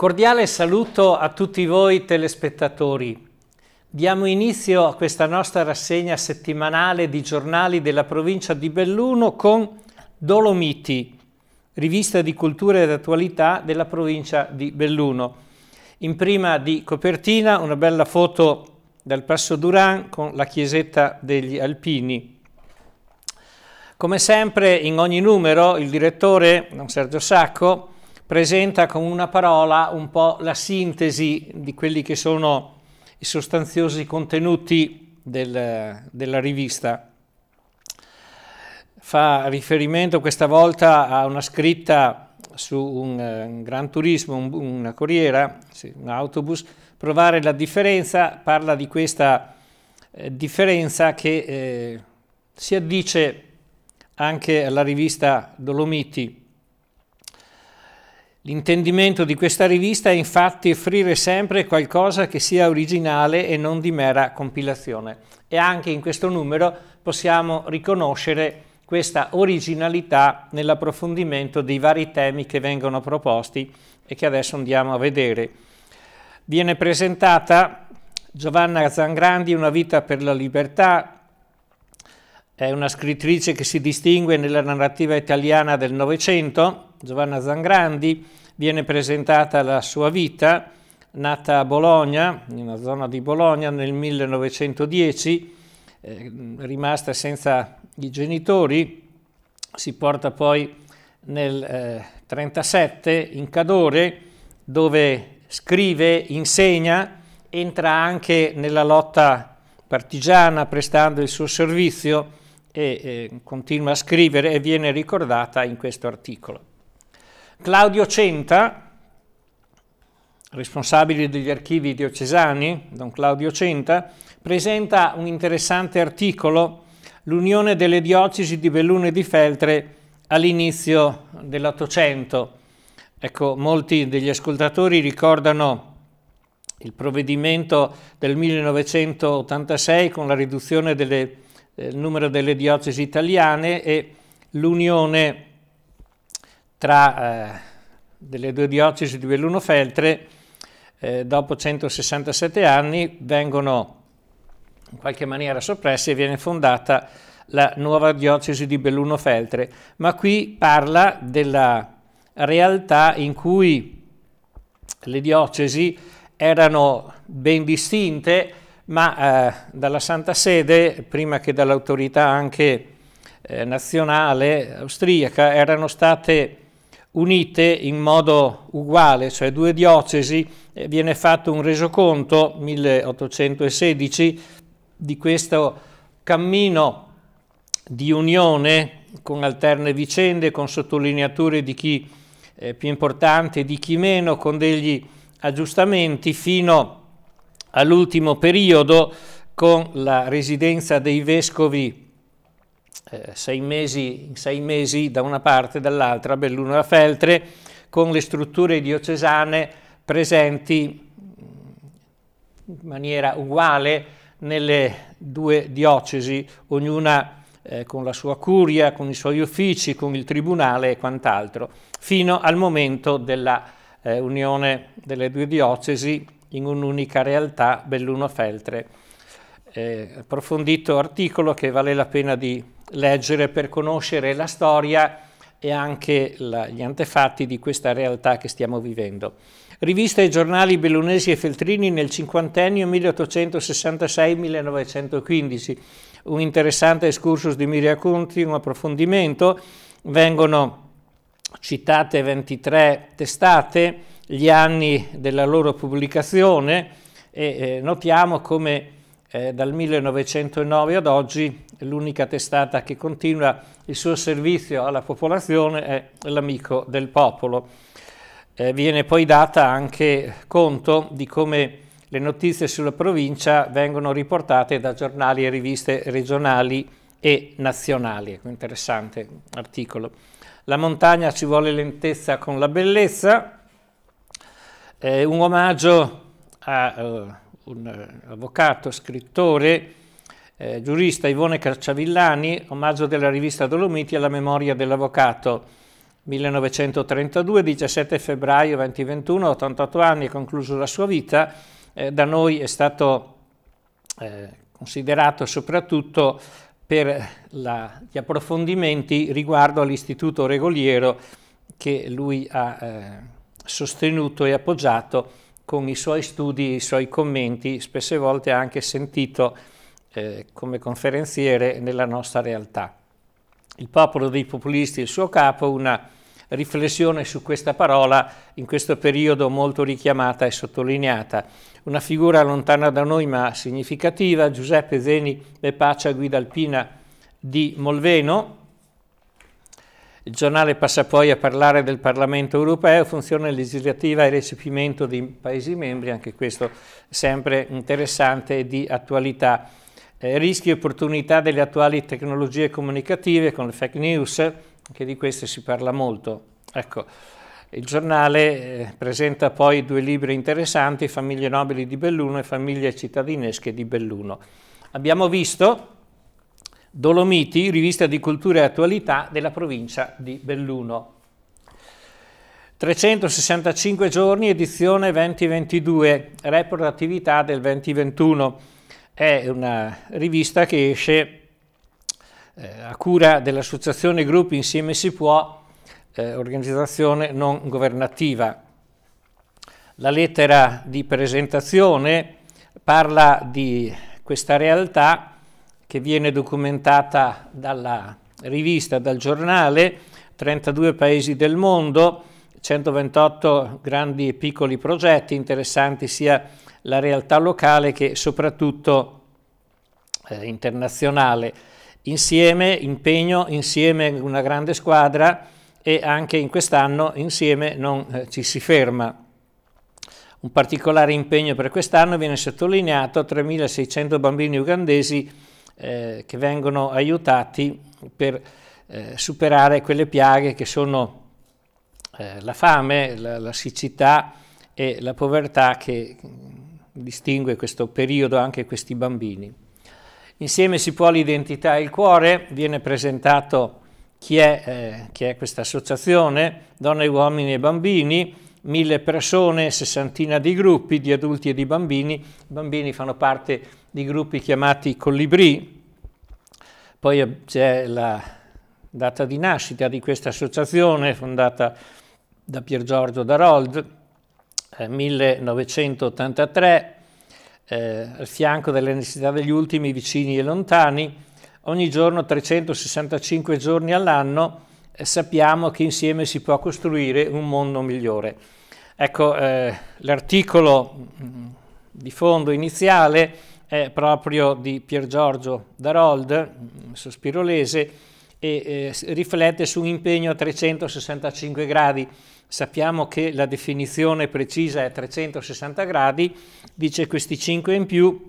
cordiale saluto a tutti voi telespettatori. Diamo inizio a questa nostra rassegna settimanale di giornali della provincia di Belluno con Dolomiti, rivista di cultura ed attualità della provincia di Belluno. In prima di copertina una bella foto del Passo Duran con la chiesetta degli Alpini. Come sempre in ogni numero il direttore, Sergio Sacco, presenta con una parola un po' la sintesi di quelli che sono i sostanziosi contenuti del, della rivista. Fa riferimento questa volta a una scritta su un, eh, un Gran Turismo, un, una corriera, sì, un autobus, provare la differenza, parla di questa eh, differenza che eh, si addice anche alla rivista Dolomiti. L'intendimento di questa rivista è infatti offrire sempre qualcosa che sia originale e non di mera compilazione. E anche in questo numero possiamo riconoscere questa originalità nell'approfondimento dei vari temi che vengono proposti e che adesso andiamo a vedere. Viene presentata Giovanna Zangrandi, Una vita per la libertà, è una scrittrice che si distingue nella narrativa italiana del Novecento, Giovanna Zangrandi, viene presentata la sua vita, nata a Bologna, in una zona di Bologna nel 1910, eh, rimasta senza i genitori, si porta poi nel 1937 eh, in Cadore dove scrive, insegna, entra anche nella lotta partigiana prestando il suo servizio e eh, continua a scrivere e viene ricordata in questo articolo. Claudio Centa, responsabile degli archivi diocesani, Don Claudio Centa, presenta un interessante articolo, L'unione delle diocesi di Belluno e di Feltre all'inizio dell'Ottocento. Ecco, molti degli ascoltatori ricordano il provvedimento del 1986 con la riduzione delle, del eh, numero delle diocesi italiane e l'unione tra eh, delle due diocesi di Belluno Feltre, eh, dopo 167 anni, vengono in qualche maniera soppresse e viene fondata la nuova diocesi di Belluno Feltre. Ma qui parla della realtà in cui le diocesi erano ben distinte, ma eh, dalla Santa Sede, prima che dall'autorità anche eh, nazionale austriaca, erano state unite in modo uguale, cioè due diocesi, eh, viene fatto un resoconto 1816 di questo cammino di unione con alterne vicende, con sottolineature di chi è eh, più importante, di chi meno, con degli aggiustamenti fino all'ultimo periodo con la residenza dei vescovi eh, sei mesi, in sei mesi da una parte e dall'altra Belluno da Feltre con le strutture diocesane presenti mm, in maniera uguale nelle due diocesi, ognuna eh, con la sua curia, con i suoi uffici, con il tribunale e quant'altro, fino al momento della eh, unione delle due diocesi in un'unica realtà Belluno-Feltre eh, approfondito articolo che vale la pena di leggere per conoscere la storia e anche la, gli antefatti di questa realtà che stiamo vivendo. Rivista e giornali Bellunesi e Feltrini nel cinquantennio 1866-1915, un interessante excursus di Miria Conti, un approfondimento, vengono citate 23 testate, gli anni della loro pubblicazione e eh, notiamo come eh, dal 1909 ad oggi l'unica testata che continua il suo servizio alla popolazione è l'Amico del Popolo. Eh, viene poi data anche conto di come le notizie sulla provincia vengono riportate da giornali e riviste regionali e nazionali. Ecco, interessante articolo. La montagna ci vuole lentezza con la bellezza. Eh, un omaggio a... Uh, un eh, avvocato, scrittore, eh, giurista Ivone Carciavillani, omaggio della rivista Dolomiti alla memoria dell'avvocato 1932, 17 febbraio 2021, 88 anni, ha concluso la sua vita. Eh, da noi è stato eh, considerato soprattutto per la, gli approfondimenti riguardo all'istituto regoliero che lui ha eh, sostenuto e appoggiato con i suoi studi, i suoi commenti, spesse volte anche sentito eh, come conferenziere nella nostra realtà. Il popolo dei populisti il suo capo, una riflessione su questa parola in questo periodo molto richiamata e sottolineata. Una figura lontana da noi ma significativa, Giuseppe Zeni de Pacia Guida Alpina di Molveno, il giornale passa poi a parlare del Parlamento europeo, funzione legislativa e recepimento di Paesi membri, anche questo sempre interessante e di attualità. Eh, rischi e opportunità delle attuali tecnologie comunicative con le fake news, anche di queste si parla molto. Ecco, il giornale eh, presenta poi due libri interessanti, Famiglie nobili di Belluno e Famiglie cittadinesche di Belluno. Abbiamo visto Dolomiti, rivista di cultura e attualità della provincia di Belluno. 365 giorni, edizione 2022, report attività del 2021. È una rivista che esce eh, a cura dell'associazione Gruppi Insieme Si Può, eh, organizzazione non governativa. La lettera di presentazione parla di questa realtà che viene documentata dalla rivista, dal giornale, 32 paesi del mondo, 128 grandi e piccoli progetti interessanti sia la realtà locale che soprattutto eh, internazionale. Insieme, impegno, insieme una grande squadra e anche in quest'anno insieme non eh, ci si ferma. Un particolare impegno per quest'anno viene sottolineato 3.600 bambini ugandesi eh, che vengono aiutati per eh, superare quelle piaghe che sono eh, la fame, la, la, siccità e la povertà che mm, distingue questo periodo anche questi bambini. Insieme si può l'identità e il cuore, viene presentato chi è, eh, chi è questa associazione, donne, uomini e bambini, mille persone, sessantina di gruppi di adulti e di bambini. I bambini fanno parte di gruppi chiamati colibri. Poi eh, c'è la data di nascita di questa associazione fondata da Pier Giorgio Darold, 1983, eh, eh, al fianco delle necessità degli ultimi vicini e lontani, ogni giorno 365 giorni all'anno sappiamo che insieme si può costruire un mondo migliore. Ecco, eh, l'articolo mm, di fondo iniziale è proprio di Pier Giorgio Darold, mm, sospirolese, e eh, riflette su un impegno a 365 gradi. Sappiamo che la definizione precisa è 360 gradi, dice questi 5 in più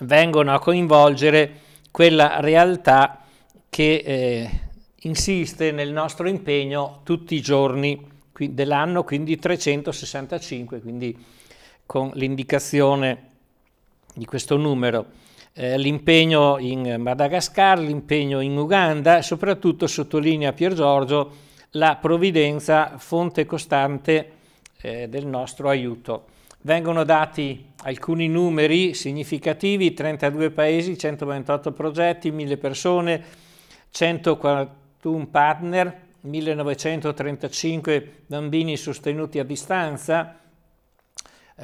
vengono a coinvolgere quella realtà che eh, insiste nel nostro impegno tutti i giorni dell'anno, quindi 365, quindi con l'indicazione di questo numero. Eh, l'impegno in Madagascar, l'impegno in Uganda e soprattutto sottolinea Pier Giorgio la provvidenza fonte costante eh, del nostro aiuto. Vengono dati alcuni numeri significativi, 32 paesi, 128 progetti, 1000 persone, 140 tu partner, 1935 bambini sostenuti a distanza,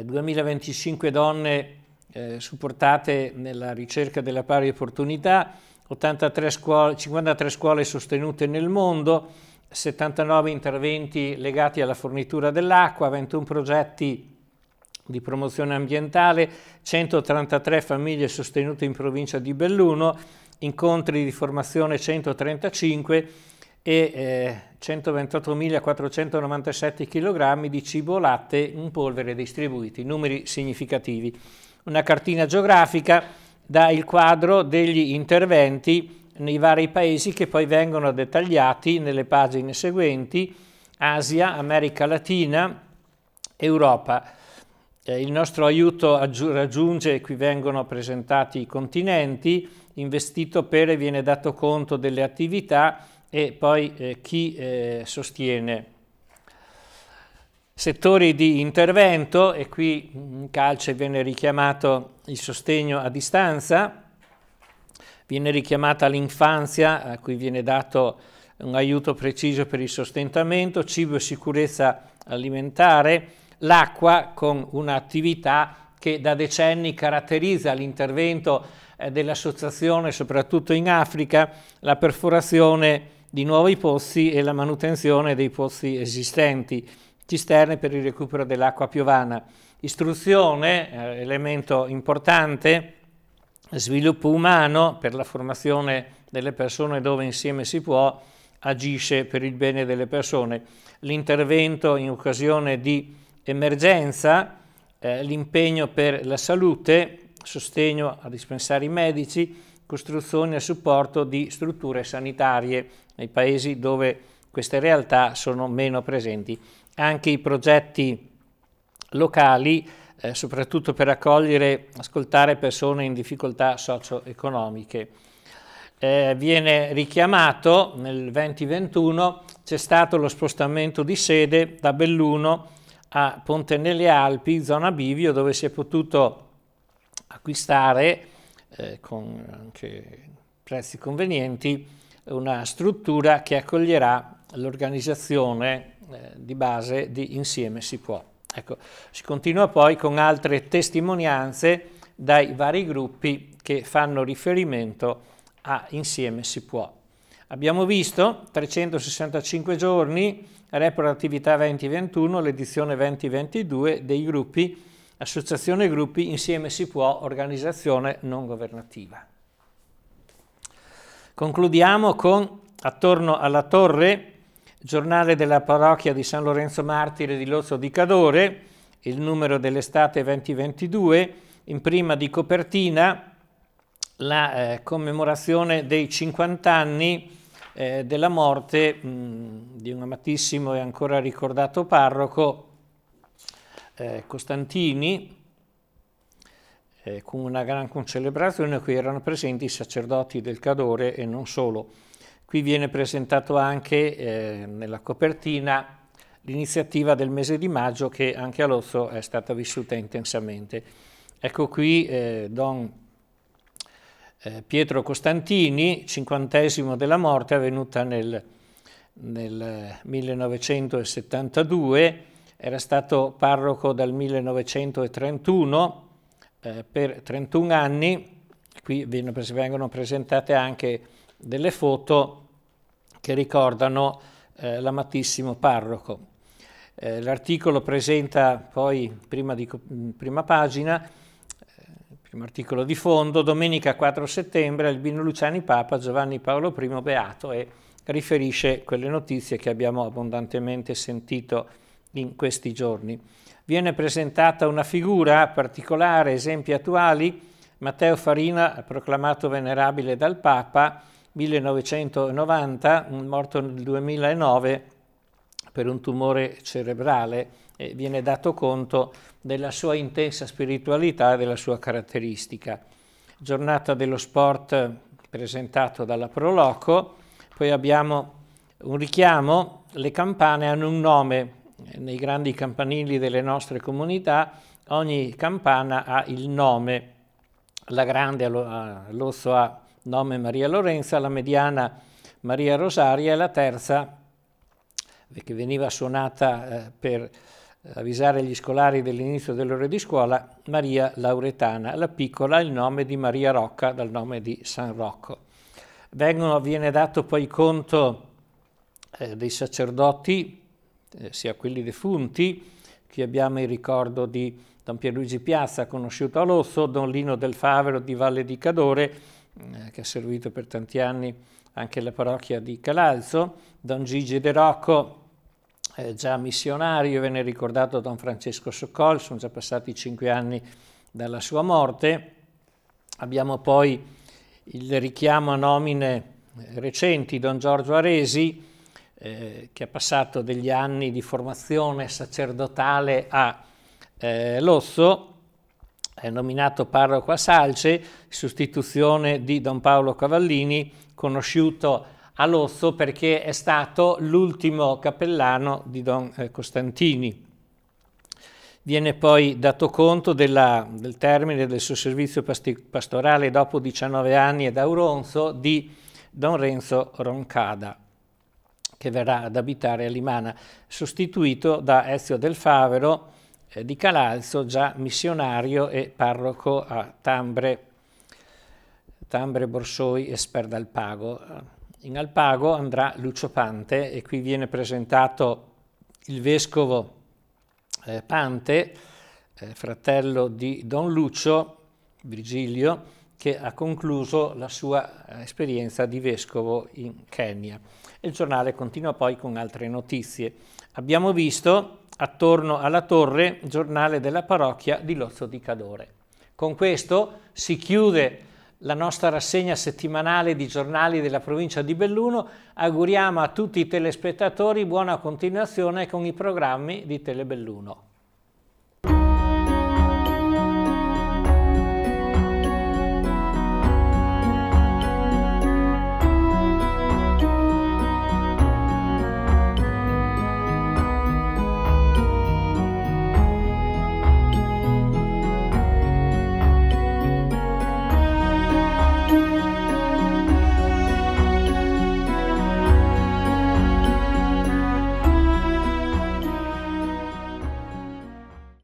2025 eh, donne eh, supportate nella ricerca della pari opportunità, 83 scuole, 53 scuole sostenute nel mondo, 79 interventi legati alla fornitura dell'acqua, 21 progetti di promozione ambientale, 133 famiglie sostenute in provincia di Belluno, incontri di formazione 135 e eh, 128.497 kg di cibo latte in polvere distribuiti, numeri significativi. Una cartina geografica dà il quadro degli interventi nei vari paesi che poi vengono dettagliati nelle pagine seguenti, Asia, America Latina, Europa. Eh, il nostro aiuto raggiunge, qui vengono presentati i continenti, investito per e viene dato conto delle attività e poi eh, chi eh, sostiene settori di intervento e qui mm, in calce viene richiamato il sostegno a distanza, viene richiamata l'infanzia a cui viene dato un aiuto preciso per il sostentamento, cibo e sicurezza alimentare, l'acqua con un'attività che da decenni caratterizza l'intervento eh, dell'associazione, soprattutto in Africa, la perforazione di nuovi pozzi e la manutenzione dei pozzi esistenti, cisterne per il recupero dell'acqua piovana. Istruzione, eh, elemento importante, sviluppo umano per la formazione delle persone dove insieme si può, agisce per il bene delle persone. L'intervento in occasione di emergenza, eh, l'impegno per la salute, sostegno a dispensari medici, costruzione e supporto di strutture sanitarie nei paesi dove queste realtà sono meno presenti. Anche i progetti locali, eh, soprattutto per accogliere, e ascoltare persone in difficoltà socio-economiche. Eh, viene richiamato nel 2021 c'è stato lo spostamento di sede da Belluno a Ponte nelle Alpi, zona Bivio, dove si è potuto acquistare eh, con anche prezzi convenienti una struttura che accoglierà l'organizzazione eh, di base di Insieme si può. Ecco, si continua poi con altre testimonianze dai vari gruppi che fanno riferimento a Insieme si può. Abbiamo visto 365 giorni Report Attività 2021, l'edizione 2022 dei gruppi, associazione gruppi, insieme si può, organizzazione non governativa. Concludiamo con Attorno alla Torre, giornale della parrocchia di San Lorenzo Martire di Lozzo di Cadore, il numero dell'estate 2022, in prima di copertina la eh, commemorazione dei 50 anni di eh, della morte mh, mm, di un amatissimo e ancora ricordato parroco, eh, Costantini, eh, con una gran concelebrazione a cui erano presenti i sacerdoti del Cadore e non solo. Qui viene presentato anche eh, nella copertina l'iniziativa del mese di maggio che anche a Lozzo è stata vissuta intensamente. Ecco qui eh, Don eh, Pietro Costantini, cinquantesimo della morte avvenuta nel, nel 1972, eh, era stato parroco dal 1931 eh, per 31 anni, qui vengono presentate anche delle foto che ricordano eh, l'amatissimo parroco. Eh, l'articolo presenta poi, prima, di, prima pagina, Primo articolo di fondo, domenica 4 settembre, Albino Luciani Papa, Giovanni Paolo I Beato e riferisce quelle notizie che abbiamo abbondantemente sentito in questi giorni. Viene presentata una figura particolare, esempi attuali, Matteo Farina, proclamato venerabile dal Papa, 1990, morto nel 2009 per un tumore cerebrale e viene dato conto della sua intensa spiritualità e della sua caratteristica. Giornata dello sport presentato dalla Proloco, poi abbiamo un richiamo, le campane hanno un nome nei grandi campanili delle nostre comunità, ogni campana ha il nome, la grande all'Ozzo ha nome Maria Lorenza, la mediana Maria Rosaria e la terza che veniva suonata eh, per avvisare gli scolari dell'inizio delle ore di scuola, Maria Lauretana, la piccola, il nome di Maria Rocca dal nome di San Rocco. Vengono, viene dato poi conto eh, dei sacerdoti, eh, sia quelli defunti, qui abbiamo il ricordo di Don Pierluigi Piazza, conosciuto a Lozzo, Don Lino del Favero di Valle di Cadore, eh, che ha servito per tanti anni anche la parrocchia di Calalzo, Don Gigi De Rocco, eh, già missionario, venne ricordato Don Francesco Soccol, sono già passati cinque anni dalla sua morte. Abbiamo poi il richiamo a nomine eh, recenti, Don Giorgio Aresi, eh, che ha passato degli anni di formazione sacerdotale a eh, Lozzo, è nominato parroco a Salce, sostituzione di Don Paolo Cavallini, conosciuto a Alosso perché è stato l'ultimo cappellano di Don eh, Costantini. Viene poi dato conto della, del termine del suo servizio pastorale dopo 19 anni ed Auronzo di Don Renzo Roncada, che verrà ad abitare a Limana, sostituito da Ezio del Favero eh, di Calalzo, già missionario e parroco a Tambre, Tambre Borsoi e Sperdalpago in Alpago andrà Lucio Pante e qui viene presentato il vescovo eh, Pante, eh, fratello di Don Lucio Virgilio, che ha concluso la sua eh, esperienza di vescovo in Kenya. Il giornale continua poi con altre notizie. Abbiamo visto attorno alla torre il giornale della parrocchia di Lozzo di Cadore. Con questo si chiude la nostra rassegna settimanale di giornali della provincia di Belluno, auguriamo a tutti i telespettatori buona continuazione con i programmi di Telebelluno.